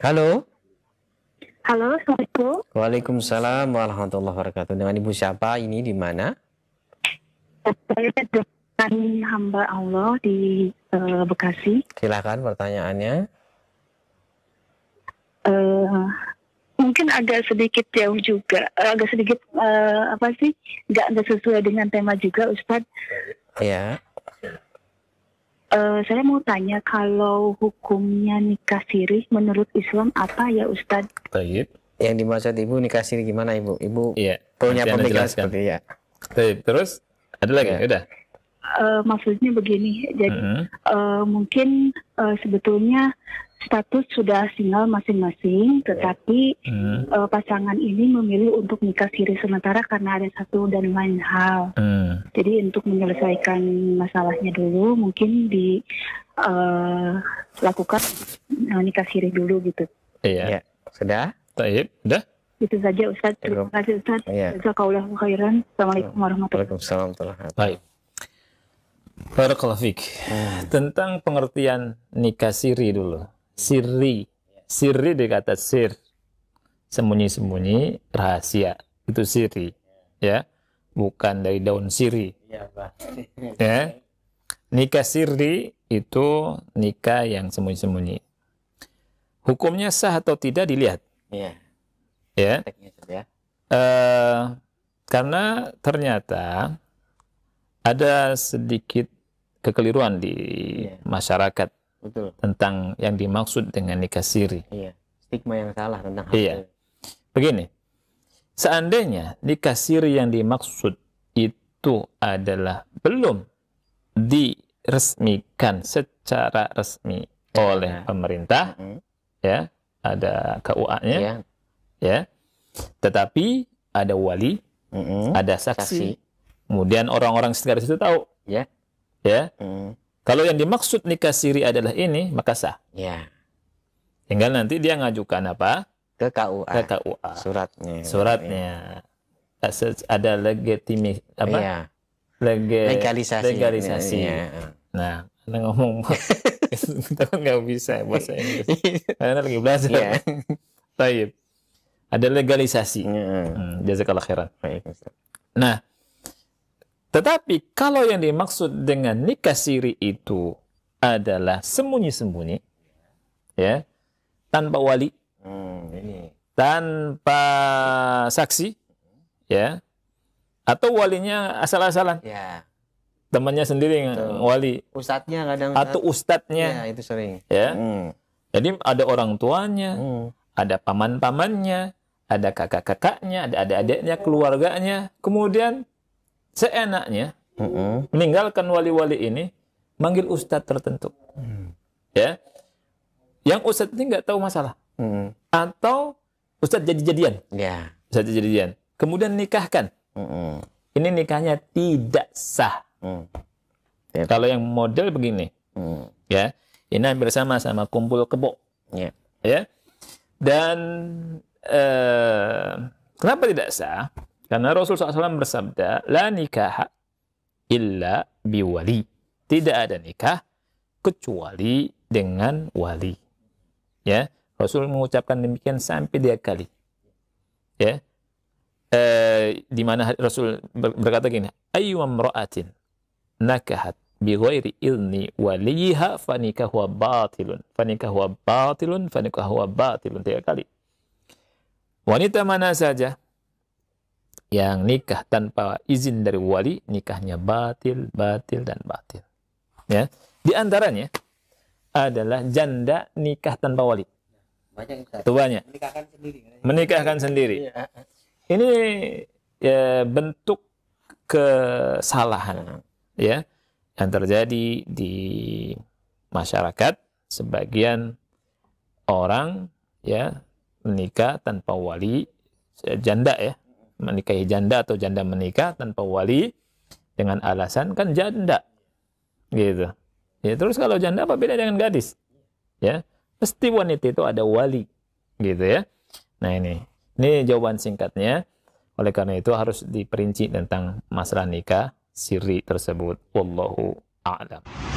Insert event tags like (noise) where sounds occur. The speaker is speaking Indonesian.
Halo. Halo, Assalamualaikum. Waalaikumsalam warahmatullahi wabarakatuh. Dengan Ibu siapa? Ini di mana? Saya dari hamba Allah di uh, Bekasi. Silakan pertanyaannya. Uh, mungkin agak sedikit jauh juga, eh, agak sedikit uh, apa sih? Gak, gak sesuai dengan tema juga, Ustadz. Ya. Uh, saya mau tanya kalau hukumnya nikah siri menurut Islam apa ya Ustadz? Baik. Yang dimaksud Ibu nikah siri gimana Ibu? Ibu iya, punya pemikiran seperti ya. Baik. Terus ada lagi? Ya. Udah. Uh, maksudnya begini, jadi mm -hmm. uh, mungkin uh, sebetulnya status sudah single masing-masing, tetapi hmm. uh, pasangan ini memilih untuk nikah siri sementara karena ada satu dan lain hal. Hmm. Jadi untuk menyelesaikan masalahnya dulu, mungkin dilakukan eh, uh, eh, nikah siri dulu gitu. Iya. Ya. Sudah? Taib, sudah? Itu saja Ustaz. Terima kasih Ustaz. Iya. Jazakallahu khairan. Assalamualaikum warahmatullahi wabarakatuh. Baik. Barakallahu fiik. Hmm. Tentang pengertian nikah siri dulu sirri. Sirri dikata sir. Sembunyi-sembunyi rahasia. Itu sirri. Ya. Bukan dari daun sirri. Ya. ya. Nikah sirri itu nikah yang sembunyi-sembunyi. Hukumnya sah atau tidak dilihat. Iya. Ya. Ya. e, karena ternyata ada sedikit kekeliruan di iya. masyarakat Betul. tentang yang dimaksud dengan nikah siri. Iya. Stigma yang salah tentang hal iya. Begini, seandainya nikah siri yang dimaksud itu adalah belum diresmikan secara resmi ya, oleh ya. pemerintah, mm-hmm. ya ada KUA-nya, ya. ya, tetapi ada wali, mm-hmm. ada saksi, saksi. kemudian orang-orang sekitar situ tahu, iya. ya, ya. Mm-hmm kalau yang dimaksud nikah siri adalah ini, maka sah. Ya. Tinggal nanti dia ngajukan apa? Ke KUA. Ke KUA. Suratnya. Suratnya. Ya. Ada legitimi apa? Ya. Lege, legalisasi. Legalisasi. Ya. Nah, anda ngomong (laughs) kita kan nggak bisa bahasa Inggris. Karena lagi belajar. Ya. Taib. Ada legalisasi. Ya. Hmm, jazakallah khairan. Baik, Nah, tetapi kalau yang dimaksud dengan nikah siri itu adalah sembunyi-sembunyi, ya, tanpa wali, hmm, tanpa saksi, ya, atau walinya asal-asalan. Ya. Temannya sendiri Betul. wali. Ustadznya kadang. Atau ustadznya. Ya, itu sering. Ya. Hmm. Jadi ada orang tuanya, hmm. ada paman-pamannya, ada kakak-kakaknya, ada adik-adiknya, keluarganya. Kemudian seenaknya mm -hmm. meninggalkan wali-wali ini manggil ustadz tertentu mm. ya yang ustadz ini nggak tahu masalah mm. atau ustadz jadi-jadian yeah. ustadz jadi-jadian kemudian nikahkan mm. ini nikahnya tidak sah mm. Ya, yeah. kalau yang model begini mm. ya ini hampir sama sama kumpul kebo yeah. ya dan eh, kenapa tidak sah karena Rasul SAW bersabda, La nikah illa biwali. Tidak ada nikah kecuali dengan wali. Ya, Rasul mengucapkan demikian sampai dia kali. Ya, e, di mana Rasul berkata gini, Ayu amra'atin nakahat bi ghairi ilni waliha fanikahu batilun fanikahu batilun fanikahu batilun tiga kali wanita mana saja yang nikah tanpa izin dari wali nikahnya batil batil dan batil ya di antaranya adalah janda nikah tanpa wali banyak itu banyak menikahkan sendiri menikahkan sendiri iya, iya, iya. ini ya, bentuk kesalahan ya yang terjadi di masyarakat sebagian orang ya menikah tanpa wali janda ya menikahi janda atau janda menikah tanpa wali dengan alasan kan janda gitu ya terus kalau janda apa beda dengan gadis ya pasti wanita itu ada wali gitu ya nah ini ini jawaban singkatnya oleh karena itu harus diperinci tentang masalah nikah siri tersebut wallahu a'lam